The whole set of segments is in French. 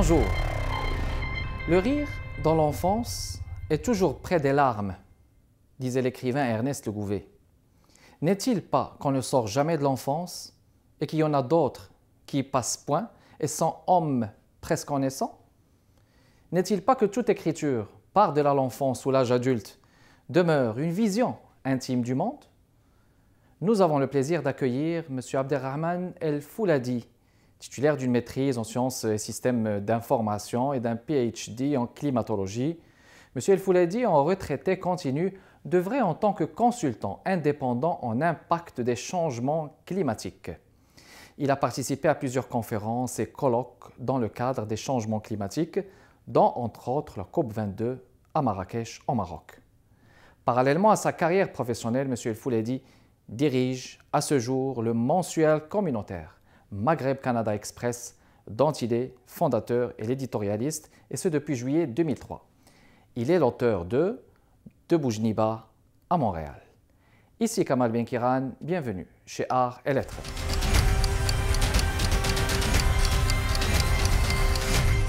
Bonjour. Le rire, dans l'enfance, est toujours près des larmes, disait l'écrivain Ernest Le Gouvet. N'est-il pas qu'on ne sort jamais de l'enfance et qu'il y en a d'autres qui passent point et sont hommes presque en naissant N'est-il pas que toute écriture, par delà l'enfance ou l'âge adulte, demeure une vision intime du monde Nous avons le plaisir d'accueillir M. Abderrahman El Fouladi, titulaire d'une maîtrise en sciences et systèmes d'information et d'un PhD en climatologie, M. El Fouledi, en retraité continu, devrait en tant que consultant indépendant en impact des changements climatiques. Il a participé à plusieurs conférences et colloques dans le cadre des changements climatiques, dont entre autres la COP22 à Marrakech, au Maroc. Parallèlement à sa carrière professionnelle, M. El Fouledi dirige à ce jour le mensuel communautaire Maghreb Canada Express, dont fondateur et l'éditorialiste, et ce depuis juillet 2003. Il est l'auteur de De Boujniba à Montréal. Ici Kamal Benkirane, bienvenue chez Art et Lettres.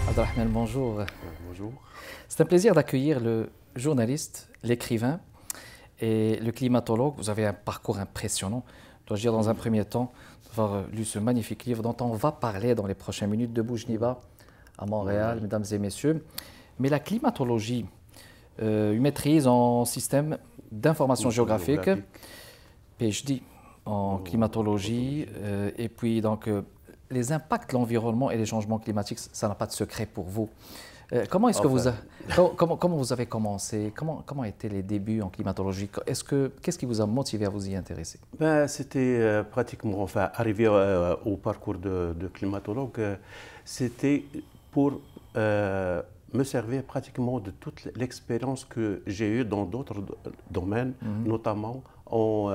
Abdelrahman, bonjour. Bonjour. C'est un plaisir d'accueillir le journaliste, l'écrivain et le climatologue. Vous avez un parcours impressionnant. Je dois dire dans un premier temps, d'avoir euh, lu ce magnifique livre dont on va parler dans les prochaines minutes de Boujniba à Montréal, mesdames et messieurs. Mais la climatologie, euh, une maîtrise en système d'information géographique, PhD en oh, climatologie, euh, et puis donc les impacts de l'environnement et les changements climatiques, ça n'a pas de secret pour vous. Euh, comment est-ce que vous, comment, vous avez commencé comment, comment étaient les débuts en climatologie Qu'est-ce que, qu'est-ce qui vous a motivé à vous y intéresser ben, C'était euh, pratiquement, enfin, arrivé euh, au parcours de, climatologue, c'était pour me servir pratiquement de toute l'expérience que j'ai eue dans d'autres domaines, mhm. notamment en,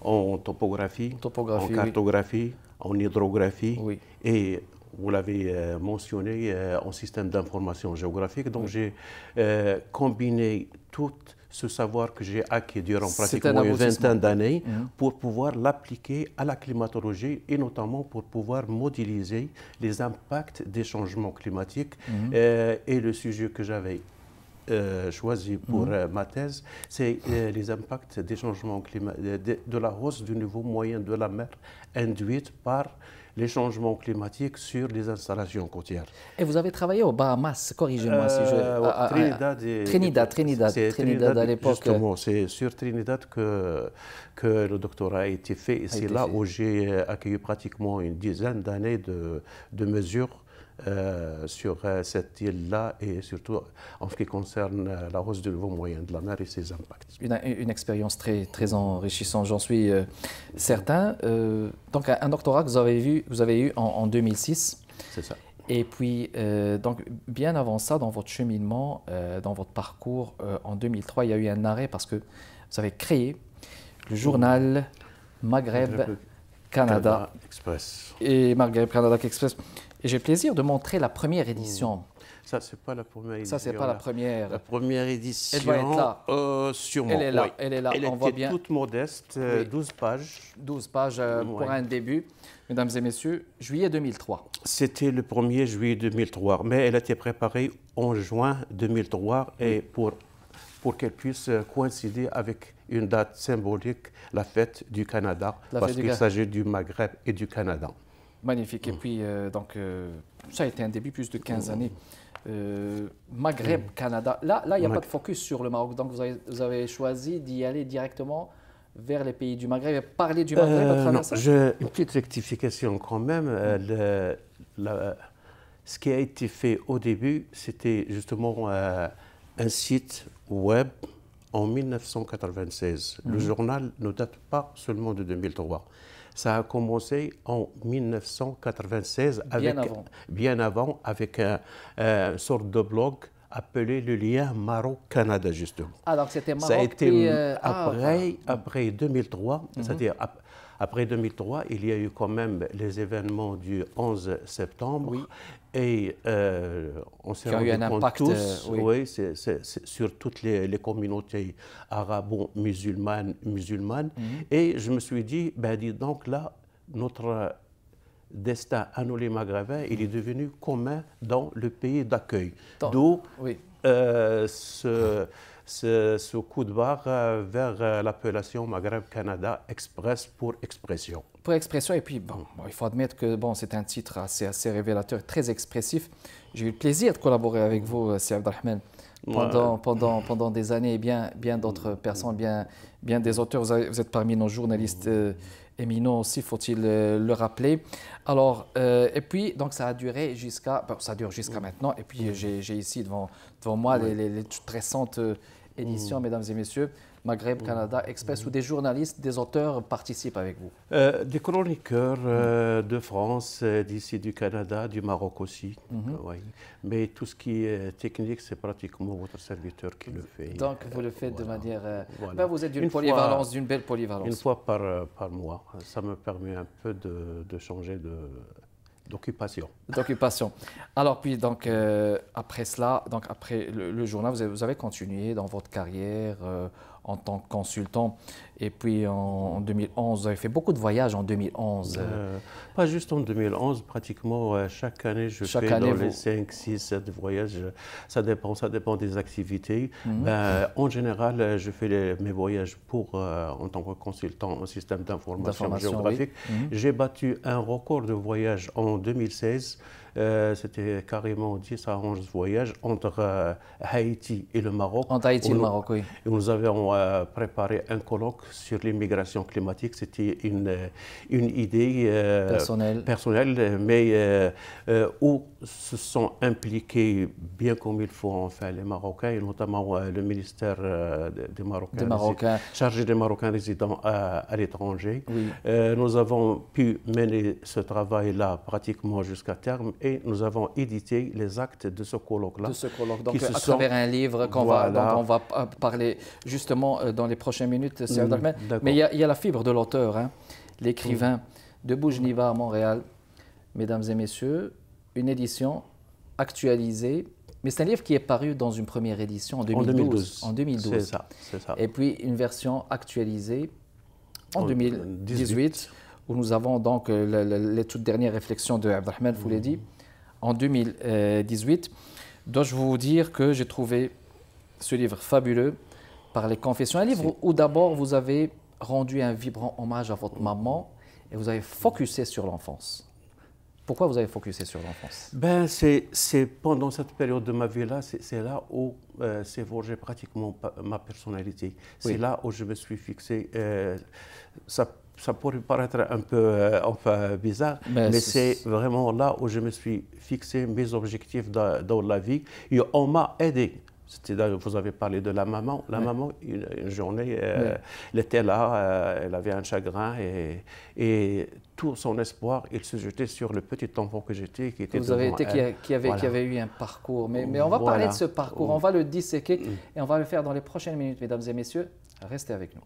en topographie, en cartographie, en hydrographie et vous l'avez euh, mentionné, euh, en système d'information géographique. Donc, j'ai euh, combiné tout ce savoir que j'ai acquis durant pratiquement une vingtaine d'années mmh. pour pouvoir l'appliquer à la climatologie et notamment pour pouvoir modéliser les impacts des changements climatiques mmh. et le sujet que j'avais choisi pour mmh. ma thèse, c'est les impacts des changements climatiques, de, la hausse du niveau moyen de la mer induite par les changements climatiques sur les installations côtières. Et vous avez travaillé aux Bahamas, corrigez-moi si je... Euh, ah, ah, ah, Trinidad, Trinidad, Trinidad, Trinidad, à l'époque. Justement, c'est sur Trinidad que, que le doctorat a été fait. Et c'est là où j'ai accueilli pratiquement une dizaine d'années de mesures euh, sur euh, cette île-là et surtout en ce qui concerne euh, la hausse du niveau moyen de la mer et ses impacts. Une, expérience très, très enrichissante, j'en suis certain. donc, un doctorat que vous avez, vu, vous avez eu en, 2006. C'est ça. Et puis, donc, bien avant ça, dans votre cheminement, dans votre parcours, en 2003, il y a eu un arrêt parce que vous avez créé le journal Maghreb, Canada Express. Et Maghreb Canada Express. Et j'ai le plaisir de montrer la première édition. Mmh. Ça, c'est pas la première édition. Ça, n'est pas la première. La première édition. Elle doit être là. Euh, elle est là. Elle est là. Elle On voit bien. toute modeste, 12 euh, pages. 12 pages euh, pour un début. Mesdames et messieurs, juillet 2003. C'était le 1er juillet 2003, mais elle a été préparée en juin 2003 et pour, pour qu'elle puisse coïncider avec une date symbolique, la fête du Canada, parce qu'il s'agit du Maghreb et du Canada. Magnifique. Et mm. puis, euh, donc, euh, ça a été un début plus de 15 mm. années. Euh, Maghreb, mm. Canada. Là, là il n'y a pas de focus sur le Maroc. Donc, vous avez, choisi d'y aller directement vers les pays du Maghreb et parler du Maghreb Une petite rectification quand même. ce qui a été fait au début, c'était justement un site web en 1996. Le journal ne date pas seulement de 2003. Ça a commencé en 1996, avec, bien, avant. avec un, sort euh, une sorte de blog appelé le lien Maroc-Canada, justement. Alors, ah, c'était Maroc. Ça a été euh, ah, après, après 2003, mhm. c'est-à-dire après 2003, il y a eu quand même les événements du 11 septembre. Et euh, on s'est rendu compte tous, euh, oui. sur toutes les, communautés arabo-musulmanes. Musulmanes. Mhm. Et je me suis dit, ben dis donc là, notre destin à nous les Maghrébins, il est devenu commun dans le pays d'accueil. D'où euh, ce ce, coup de barre euh, vers euh, l'appellation Maghreb-Canada Express pour expression. Pour expression, et puis bon, il faut admettre que bon, c'est un titre assez, assez révélateur, très expressif. J'ai eu le plaisir de collaborer avec vous, euh, Si Abdelrahman. Pendant, pendant, pendant des années, et bien, bien d'autres personnes, bien, bien des auteurs. Vous, êtes parmi nos journalistes éminents aussi, faut-il le rappeler. Alors, et puis, donc ça a duré jusqu'à, ça dure jusqu'à maintenant. Et puis, j'ai ici devant, devant moi les, les, les toutes récentes édition, hmm. mesdames et messieurs, Maghreb, hmm. Canada, Express, ou hmm. où des journalistes, des auteurs participent avec vous euh, Des chroniqueurs euh, de France, euh, d'ici du Canada, du Maroc aussi. Mais tout ce qui est technique, c'est pratiquement votre serviteur qui le fait. Donc vous le faites de manière. Ben, vous êtes d'une polyvalence, d'une belle polyvalence. Une fois par, par mois. Ça me permet un peu de, de changer de D'occupation. D'occupation. Alors puis donc euh, après cela, donc après le, journal, vous avez, continué dans votre carrière euh, en tant que consultant. Et puis en 2011, avez fait beaucoup de voyages en 2011. Euh, pas juste en 2011, pratiquement euh, chaque année, je chaque fais année, 5, 6, 7 voyages. Ça dépend, ça dépend des activités. Mhm. Ben, en général, euh, je fais mes voyages pour, en tant que consultant au système d'information géographique. Mhm. J'ai battu un record de voyages en 2016. Euh, c'était carrément 10 à 11 voyages entre euh, Haïti et le Maroc. Entre Haïti et le Maroc, oui. Et nous avions euh, préparé un colloque sur l'immigration climatique. C'était une, une idée personnelle. personnelle, mais où se sont impliqués bien comme il faut faire, les Marocains et notamment le ministère des Marocains, chargé des Marocains résidents à, l'étranger. nous avons pu mener ce travail-là pratiquement jusqu'à terme et nous avons édité les actes de ce colloque-là. De ce colloque, donc à travers un livre qu'on va, dont on va euh, parler justement euh, dans les prochaines minutes, mm, Mais il y, a, il y, a la fibre de l'auteur, hein. l'écrivain de Bougeniva à Montréal. Mesdames et messieurs, une édition actualisée mais c'est un livre qui est paru dans une première édition en 2012. En 2012. c'est Ça, Et puis une version actualisée en, 2018, où nous avons donc euh, les, toutes dernières réflexions de Ahmed Vous l'avez dit en 2018. Dois je vous dire que j'ai trouvé ce livre fabuleux par les confessions. Un livre où d'abord vous avez rendu un vibrant hommage à votre maman et vous avez focusé sur l'enfance. Pourquoi vous avez focusé sur l'enfance ben, C'est pendant cette période de ma vie-là, c'est là où euh, s'est forgée pratiquement ma personnalité. C'est là où je me suis fixé. Euh, ça ça pourrait paraître un peu euh, enfin, bizarre, ben, mais, c'est vraiment là où je me suis fixé mes objectifs dans, la vie. Et on m'a aidé. Vous avez parlé de la maman. La maman, une, journée, euh, elle était là, euh, elle avait un chagrin et, et, tout son espoir, il se jetait sur le petit enfant que j'étais, qui était Vous avez été, qui, avait, qui, avait, eu un parcours. Mais, mais on va parler de ce parcours, on va le disséquer mm. et on va le faire dans les prochaines minutes, mesdames et messieurs. Restez avec nous.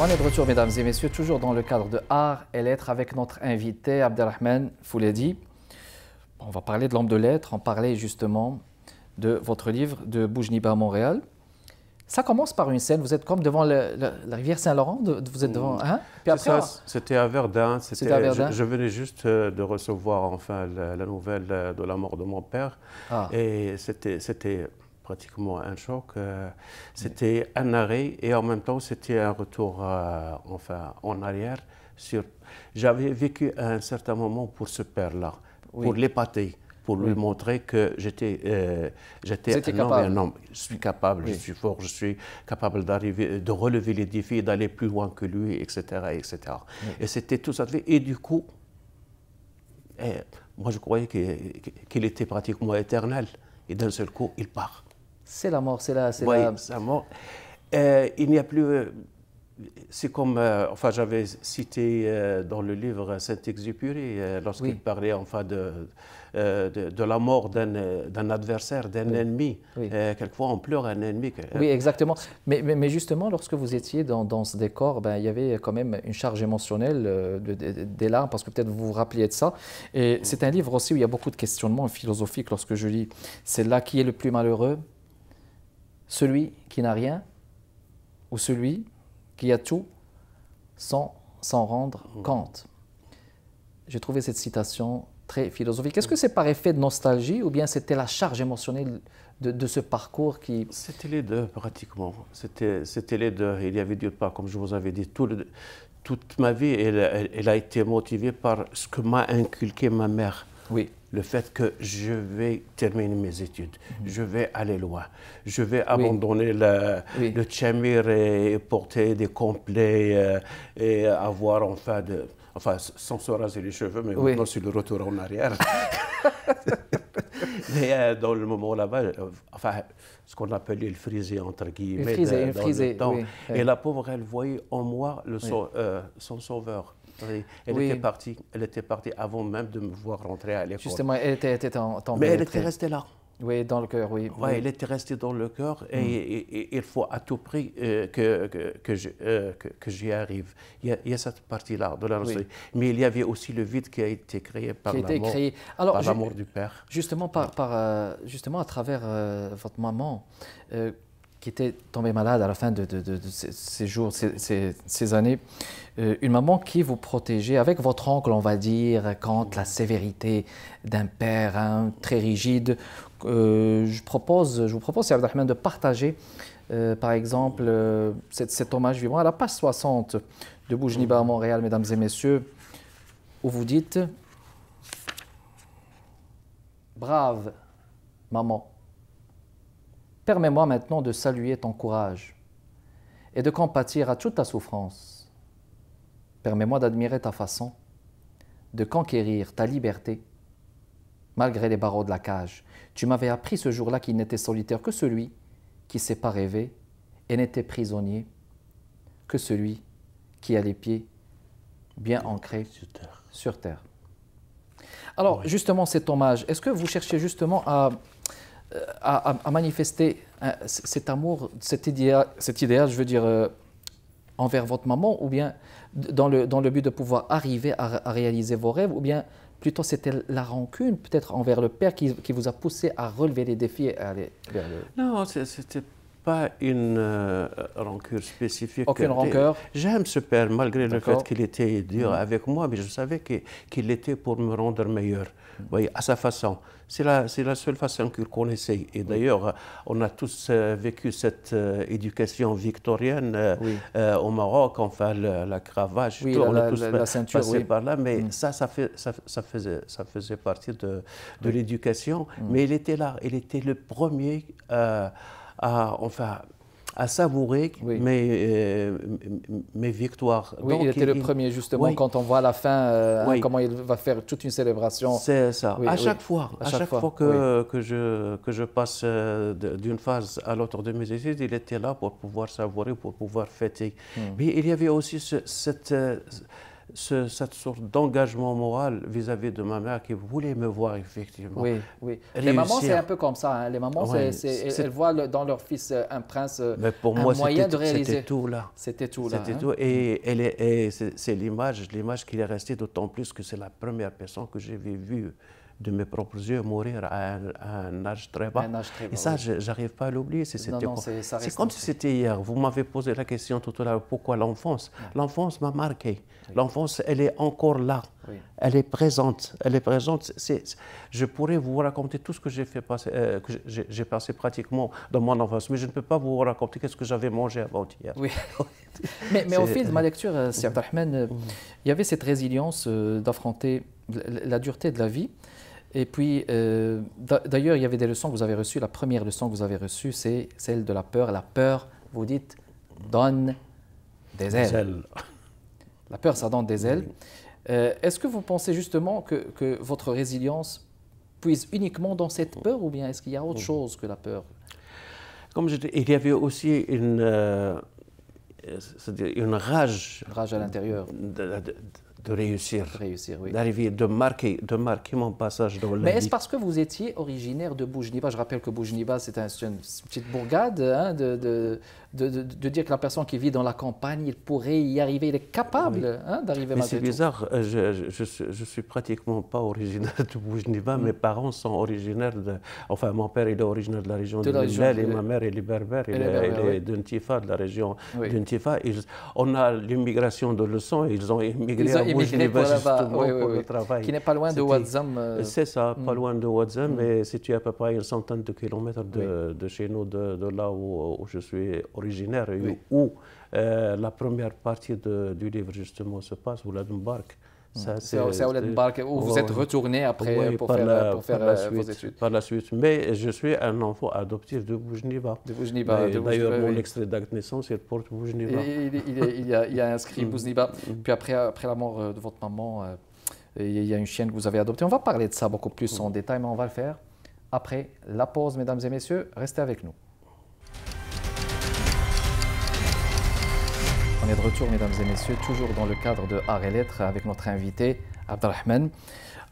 On est de retour, mesdames et messieurs, toujours dans le cadre de Art et Lettres avec notre invité Abdelrahman Fouledi. On va parler de l'homme de lettres, on parlait justement de votre livre de Boujniba à Montréal. Ça commence par une scène, vous êtes comme devant la rivière Saint-Laurent, vous êtes devant... Hein? c'était à Verdun, c'était, à Verdun. Je, je, venais juste euh, de recevoir enfin la, nouvelle euh, de la mort de mon père ah. et c'était, c'était pratiquement un choc. Euh, c'était un arrêt et en même temps, c'était un retour euh, enfin, en arrière. J'avais vécu un certain moment pour ce père-là, pour l'épater pour lui montrer que j'étais euh, j'étais un, un homme, Je suis capable, je suis fort, je suis capable d'arriver, de relever les défis, d'aller plus loin que lui, etc. etc. Et c'était tout ça. Et du coup, eh, moi je croyais qu'il était pratiquement éternel. Et d'un seul coup, il part. C'est la mort, c'est la, c'est la... mort. Euh, il n'y a plus. Euh, c'est comme, euh, enfin, j'avais cité dans le livre Saint-Exupéry, lorsqu'il parlait enfin de, de, la mort d'un, adversaire, d'un ennemi. quelquefois, on pleure un ennemi. Oui, exactement. Mais, mais, justement, lorsque vous étiez dans, dans ce décor, ben, il y avait quand même une charge émotionnelle de, des larmes, parce que peut-être vous vous rappeliez de ça. Et c'est un livre aussi où il y a beaucoup de questionnements philosophiques lorsque je lis. C'est là qui est le plus malheureux, celui qui n'a rien ou celui qui a tout sans s'en rendre mm. compte. J'ai trouvé cette citation très philosophique. Est-ce que c'est par effet de nostalgie ou bien c'était la charge émotionnelle de, ce parcours qui... C'était les deux pratiquement. C'était les deux. Il y avait du part, comme je vous avais dit, tout toute ma vie, elle, a été motivée par ce que m'a inculqué ma mère. Oui le fait que je vais terminer mes études, mhm. je vais aller loin, je vais abandonner le, et, porter des complets euh, et avoir enfin de... Enfin, sans se raser les cheveux, mais oui. sur le retour en arrière. mais euh, dans le moment là-bas, euh, enfin, ce qu'on appelait le frisé, entre guillemets, dans le Et la pauvre, elle voyait en moi le, son sauveur elle, Était partie, elle était partie avant même de me voir rentrer à l'école. Justement, elle était, était en, Mais elle était restée là. Oui, dans le cœur, oui. oui, elle était restée dans le cœur et, mm. il faut à tout prix euh, que, euh, que, que, j'y arrive. Il y a, cette partie-là de la oui. Mais il y avait aussi le vide qui a été créé par l'amour, l'amour du Père. Justement, par, euh, justement à travers votre maman, qui était tombée malade à la fin de, ces jours, ces, années, euh, une maman qui vous protégeait avec votre oncle, on va dire, contre la sévérité d'un père hein, très rigide. Euh, je, propose, je vous propose, Abdelrahman, de partager, euh, par exemple, cet, cet, hommage vivant à la page 60 de Boujniba à Montréal, mesdames et messieurs, où vous dites Brave maman Permets-moi maintenant de saluer ton courage et de compatir à toute ta souffrance. Permets-moi d'admirer ta façon de conquérir ta liberté malgré les barreaux de la cage. Tu m'avais appris ce jour-là qu'il n'était solitaire que celui qui s'est pas rêvé et n'était prisonnier que celui qui a les pieds bien ancrés sur terre. Alors, justement, cet hommage, est-ce que vous cherchez justement à à, euh, manifester euh, cet amour, cet idéal, cet idéal je veux dire, euh, envers votre maman, ou bien dans le, dans le but de pouvoir arriver à, réaliser vos rêves, ou bien plutôt c'était la rancune peut-être envers le père qui, vous a poussé à relever les défis et à aller vers le... Non, c'était pas une euh, rancœur spécifique. Aucune rancœur J'aime ce père, malgré le fait qu'il était dur mhm. avec moi, mais je savais qu'il était pour me rendre meilleur, voyez, à sa façon. C'est la, la, seule façon qu'il connaissait. Et d'ailleurs, euh, on a tous euh, vécu cette éducation victorienne au Maroc, enfin, la, cravache, on a tous la, ceinture, oui. par là, mais mhm. ça, ça, fait, ça, faisait, ça faisait partie de, de l'éducation. Mhm. Mais il était là, il était le premier à à, enfin, à savourer mes, euh, mes, victoires. Oui, il était le premier, justement, quand on voit à la fin euh, comment il va faire toute une célébration. C'est ça. à chaque fois, à, chaque, fois, que, que, je, que je passe euh, d'une phase à l'autre de mes études, il était là pour pouvoir savourer, pour pouvoir fêter. Hmm. Mais il y avait aussi cette cette sorte d'engagement moral vis-à-vis de ma mère qui voulait me voir effectivement. Oui, oui. Les mamans, c'est un peu comme ça. Hein. Les mamans, c'est, elles, voient dans leur fils euh, un prince, euh, Mais pour un moi, moyen de réaliser. C'était tout là. C'était tout là. C'était hein. tout. Et, c'est, l'image, l'image qui est restée, d'autant plus que c'est la première personne que j'ai vue de mes propres yeux mourir à un, âge très bas. Et ça, je j'arrive pas à l'oublier. c'est comme si c'était hier. Vous m'avez posé la question tout à l'heure, pourquoi l'enfance L'enfance m'a marqué. L'enfance, elle est encore là. Elle est présente. Elle est présente. je pourrais vous raconter tout ce que j'ai fait passer, euh, que j'ai passé pratiquement dans mon enfance, mais je ne peux pas vous raconter qu'est-ce que j'avais mangé avant-hier. Oui. mais, au fil de ma lecture, euh, mhm. euh, mhm. il y avait cette résilience d'affronter la dureté de la vie. Et puis, euh, d'ailleurs, il y avait des leçons que vous avez reçues. La première leçon que vous avez reçue, c'est celle de la peur. La peur, vous dites, donne des ailes. La peur, ça donne des ailes. Euh, est-ce que vous pensez justement que, votre résilience puise uniquement dans cette peur ou bien est-ce qu'il y a autre chose que la peur Comme je il y avait aussi une, euh, une rage. Une rage à l'intérieur de réussir, d'arriver, de marquer, de marquer mon passage dans la Mais est-ce parce que vous étiez originaire de Boujniba Je rappelle que Boujniba, c'est un, une petite bourgade, hein, de, de, de, de, dire que la personne qui vit dans la campagne, il pourrait y arriver, il est capable hein, d'arriver Mais c'est bizarre, euh, je, je, suis pratiquement pas originaire de Boujniba, mm. mes parents sont originaires de... Enfin, mon père, est originaire de la région de, et ma mère, elle est berbère, elle, est d'Untifa, de la région oui. d'Untifa. On a l'immigration de leçon, ils ont immigré qui Qui n'est pas loin de Wadzam. Euh, euh, c'est ça, pas hmm. loin de Wadzam, hmm. mais situé à peu près une centaine de kilomètres de, de chez nous, de, là où, je suis originaire, où euh, la première partie du livre justement se passe, où la Dumbark. C'est à où vous êtes retourné après euh, pour, faire, la, euh, suite, vos études. Par la suite. Mais je suis un enfant adoptif de Boujniba. De Boujniba. D'ailleurs, mon extrait d'acte de naissance, il porte Boujniba. Il, y a, il y inscrit mm. Boujniba. Mm. Puis après, après la mort euh, de votre maman, il y a une chienne que vous avez adoptée. On va parler de ça beaucoup plus en mm. détail, mais on va le faire après la pause, mesdames et messieurs. Restez avec nous. On est de retour, mesdames et messieurs, toujours dans le cadre de Art et Lettres avec notre invité, Abdelrahman.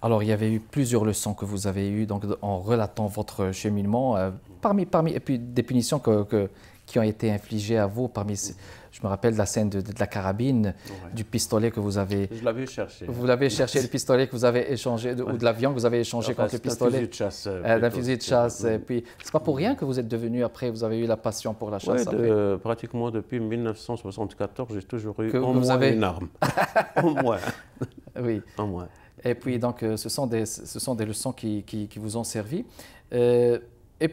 Alors, il y avait eu plusieurs leçons que vous avez eues donc, en relatant votre cheminement, euh, parmi, parmi et puis des punitions que, que qui ont été infligés à vous parmi je me rappelle la scène de, la carabine, du pistolet que vous avez. Je l'avais cherché. Vous l'avez cherché, le pistolet que vous avez échangé, de, ou de l'avion que vous avez échangé ah, contre le pistolet. Euh, euh, d'un fusil de chasse. D'un fusil de chasse. Et puis, c'est pas pour rien que vous êtes devenu après, vous avez eu la passion pour la chasse. Ouais, pratiquement depuis 1974, j'ai toujours eu que, au moins avez... une arme. au moins. Oui. Au moins. Et puis, donc, euh, ce sont des, ce sont des leçons qui, qui, vous ont servi. et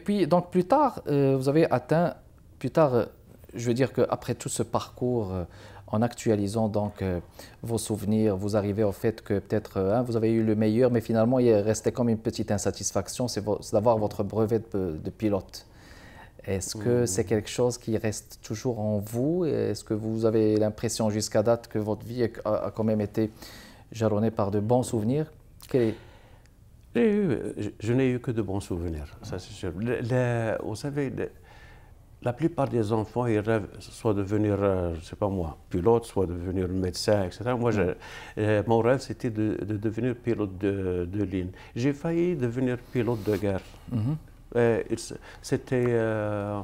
puis, donc, plus tard, vous avez atteint plus tard, euh, je veux dire qu'après tout ce parcours, euh, en actualisant donc euh, vos souvenirs, vous arrivez au fait que peut-être hein, vous avez eu le meilleur, mais finalement il restait comme une petite insatisfaction, c'est d'avoir votre brevet de, pilote. Est-ce que mmh. c'est quelque chose qui reste toujours en vous Est-ce que vous avez l'impression jusqu'à date que votre vie a, quand même été jalonnée par de bons souvenirs eh, Je, n'ai eu que de bons souvenirs, ça c'est sûr. vous savez, la plupart des enfants, ils rêvent soit devenir, euh, je sais pas moi, pilote, soit devenir médecin, etc. Moi, mm. euh, mon rêve, c'était de, devenir pilote de, ligne. J'ai failli devenir pilote de guerre. Mm-hmm. Euh, c'était... Euh,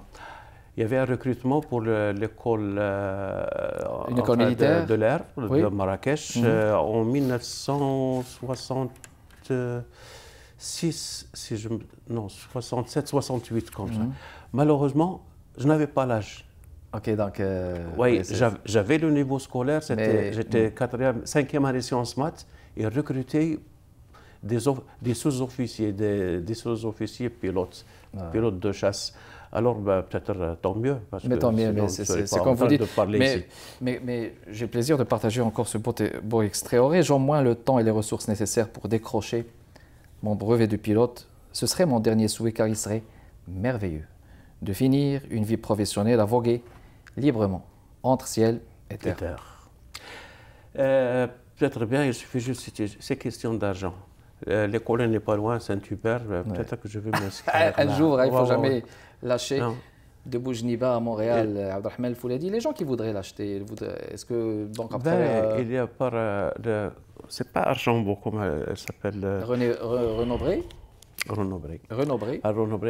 il y avait un recrutement pour l'école de, l'air de Marrakech mm-hmm. en 1966, si je, non, 67, 68 comme ça. Mm-hmm. Malheureusement, je n'avais pas l'âge. Ok, donc. Euh, oui, j'avais le niveau scolaire, j'étais 4e, 5 année sciences maths et recruter des, sous-officiers, des, sous-officiers pilotes, ah. pilotes de chasse. Alors, ben, peut-être euh, tant mieux. Parce mais tant mieux, c'est comme vous dites. mais, mais, j'ai plaisir de partager encore ce beau, beau extrait. Aurais-je au moins le temps et les ressources nécessaires pour décrocher mon brevet de pilote Ce serait mon dernier souhait car il serait merveilleux de finir une vie professionnelle à voguer librement entre ciel et terre. Euh, peut-être bien, il suffit juste citer ces questions d'argent. Euh, l'école n'est pas loin, Saint-Hubert, euh, peut-être que je vais m'inscrire. Un jour, hein, il ne faut jamais lâcher. De Boujniba à Montréal, et... Abdelrahman les gens qui voudraient l'acheter, est-ce que donc après, ben, Il y a pas... C'est pas argent beaucoup, comment elle s'appelle René... Renobré. Renobré.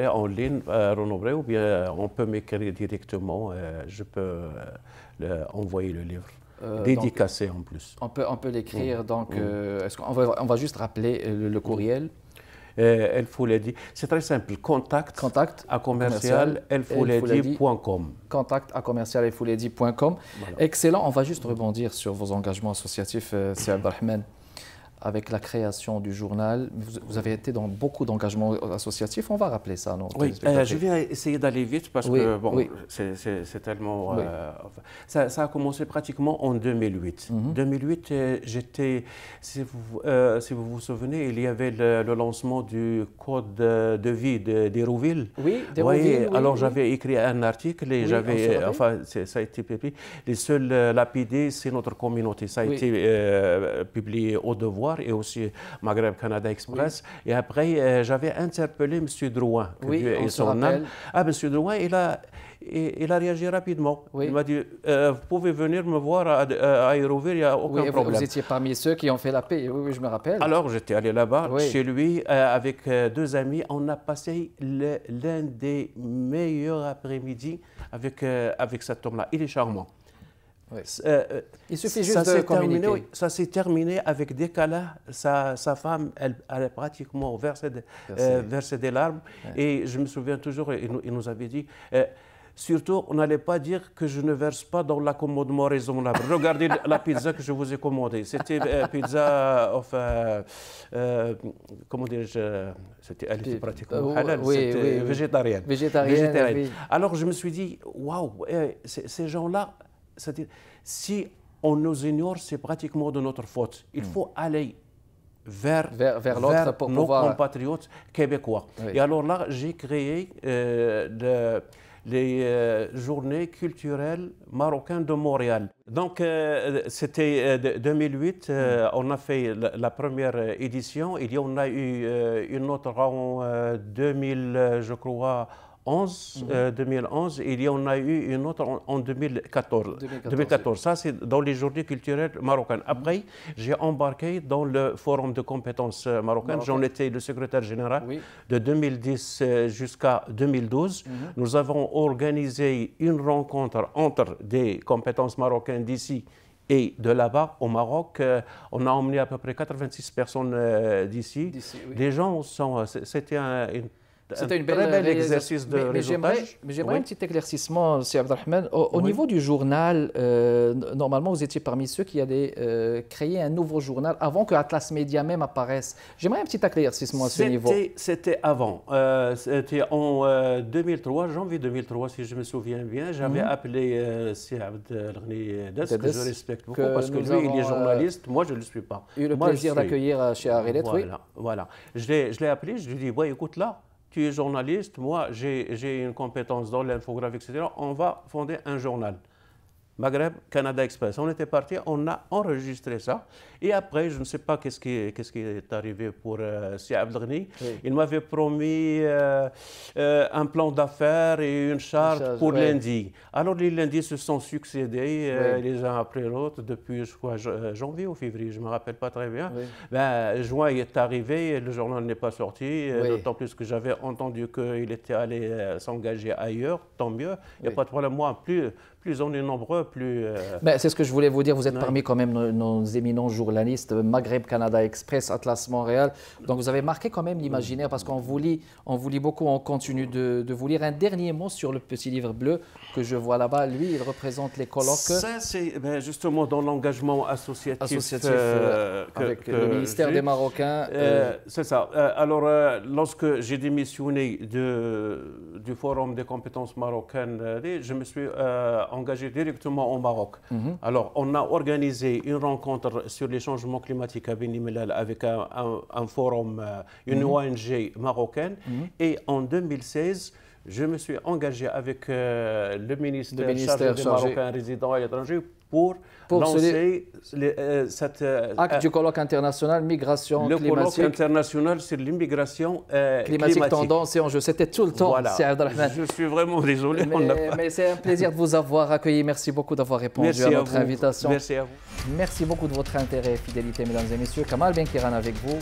À en ligne, à euh, ou bien on peut m'écrire directement, euh, je peux euh, envoyer le livre. Dédicacé en plus. On peut, on peut l'écrire, mm. donc mm. est-ce qu'on va, on va juste rappeler le, mm. courriel euh, dit. C'est très simple. Contact, Contact à commercial, Contact à commercial, Excellent. On va juste rebondir sur vos engagements associatifs, euh, Abdelrahman avec la création du journal. Vous, avez été dans beaucoup d'engagements associatifs, on va rappeler ça. oui, euh, je vais essayer d'aller vite parce que bon, c'est tellement... Euh, ça, a commencé pratiquement en 2008. En 2008, j'étais, si, euh, si, vous vous souvenez, il y avait le, lancement du code de vie d'Hérouville. oui, d'Hérouville. alors j'avais écrit un article et j'avais... enfin, ça a été publié. Les seuls lapidés, c'est notre communauté. Ça a été publié au devoir et aussi Maghreb Canada Express. Et après, euh, j'avais interpellé M. Drouin. Oui, on se rappelle. Ah, M. Drouin, il a, il a réagi rapidement. Il m'a dit euh, Vous pouvez venir me voir à, euh, à il n'y a aucun oui, problème. Vous étiez parmi ceux qui ont fait la paix, oui, oui je me rappelle. Alors j'étais allé là-bas, chez lui, avec deux amis. On a passé l'un des meilleurs après-midi avec, avec cet homme-là. Il est charmant. Euh, euh, il suffit juste de communiquer. ça s'est terminé avec des Sa, femme, elle, elle pratiquement versé, euh, des larmes. Et je me souviens toujours, il, nous avait dit... surtout, on n'allait pas dire que je ne verse pas dans l'accommodement raisonnable. Regardez la pizza que je vous ai commandée. C'était pizza, enfin, comment dirais-je, c'était, elle était pratiquement halal, c'était Alors je me suis dit, waouh, eh, ces gens-là, si on nous ignore, c'est pratiquement de notre faute. Il hmm. faut aller vers, vers, vers, pour nos compatriotes québécois. Et alors là, j'ai créé euh, les euh, journées culturelles marocaines de Montréal. Donc, euh, c'était 2008, hmm. on a fait la, la, première édition. Il y en a eu une autre en 2000, je crois, 2011, mhm. euh, il y en a eu une autre en, 2014. 2014. ça c'est dans les journées culturelles marocaines. Mhm. Après, j'ai embarqué dans le forum de compétences euh, marocaines. J'en étais le secrétaire général de 2010 euh, jusqu'à 2012. Mhm. Nous avons organisé une rencontre entre des compétences marocaines d'ici et de là-bas, au Maroc, on a emmené à peu près 86 personnes d'ici. des gens sont... C'était une c'était un une très bel exercice de mais, Mais j'aimerais un petit éclaircissement, M. Abdelrahman. Au, niveau du journal, euh, normalement, vous étiez parmi ceux qui allaient euh, créer un nouveau journal avant que Atlas Media même apparaisse. J'aimerais un petit éclaircissement à ce niveau. C'était avant. Euh, c'était en 2003, janvier 2003, si je me souviens bien. J'avais mhm. appelé appelé Si Abdelrahman que je respecte beaucoup, parce que lui, il est journaliste. moi, je ne le suis pas. Eu le plaisir d'accueillir chez Arilet, voilà, oui. Voilà. Je l'ai appelé, je lui ai dit, ouais, écoute, là, tu es journaliste, moi j'ai une compétence dans l'infographie, etc., on va fonder un journal. Maghreb, Canada Express. On était parti, on a enregistré ça. Et après, je ne sais pas qu'est-ce qui, est arrivé pour euh, Il m'avait promis euh, euh, un plan d'affaires et une charte, pour lundi. Alors les lundis se sont succédés euh, les uns après l'autre depuis je janvier ou février, je ne me rappelle pas très bien. Ben, juin est arrivé, le journal n'est pas sorti, d'autant plus que j'avais entendu qu'il était allé s'engager ailleurs, tant mieux. Il n'y a pas de problème. Moi, plus, plus on est nombreux, plus. Euh, ben, c'est ce que je voulais vous dire. Vous êtes parmi quand même nos, éminents journalistes Maghreb, Canada Express, Atlas Montréal. Donc vous avez marqué quand même l'imaginaire parce qu'on vous lit, on vous lit beaucoup. On continue de, vous lire. Un dernier mot sur le petit livre bleu que je vois là-bas. Lui, il représente les colloques. Ça, c'est ben, justement dans l'engagement associatif, euh, euh, avec le ministère des Marocains. c'est ça. alors, lorsque j'ai démissionné de, du Forum des compétences marocaines, je me suis engagé directement au Maroc. Mhm. Alors, on a organisé une rencontre sur les changements climatiques à Beni avec un, forum, euh, une mhm. ONG marocaine. Mhm. Et en 2016, je me suis engagé avec euh, le ministère, chargé des Marocains résidents à l'étranger pour, lancer euh, cette cet euh, acte du colloque international migration le colloque international sur l'immigration climatique, tendance et enjeux. C'était tout le temps, voilà. Je suis vraiment désolé. Mais, c'est un plaisir de vous avoir accueilli. Merci beaucoup d'avoir répondu à notre invitation. Merci à vous. Merci beaucoup de votre intérêt et fidélité, mesdames et messieurs. Kamal Benkiran avec vous.